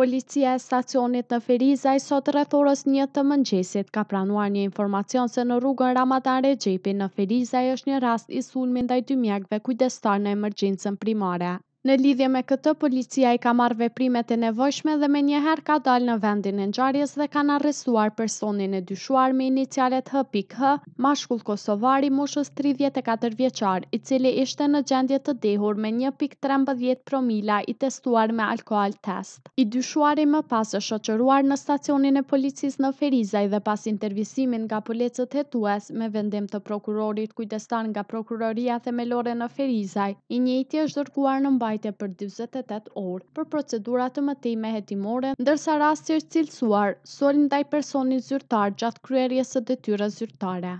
Policia e stacionit në Ferizaj sot rrethorës një të mëngjesit ka pranuar një informacion se në rrugën Ramadan Recepi në Ferizaj është një rast i sulmi ndaj dy mjekëve kujdestar në emergjencën primare. Në lidhje me këtë, policia i ka marrë veprimet e nevojshme dhe me njëherë ka dalë në vendin e nxarjes dhe kanë arrestuar personin e dyshuar me inicialet H.H., mashkull Kosovari, moshës 34 vjeqar, i cili ishte në gjendje të dehur me 1.13 promila i testuar me alkohol test. I dyshuari më pasë shoqëruar në stacionin e policis në Ferizaj dhe pas intervjisimin nga policët hetues me vendim të prokurorit kujdestan nga prokuroria themelore në Ferizaj, i njëti është dërguar në mbajtje për 28 orë për procedurat të me hetimore, ndërsa rastir cilësuar solin dhe personit zyrtar gjatë kryerjes së detyra zyrtare.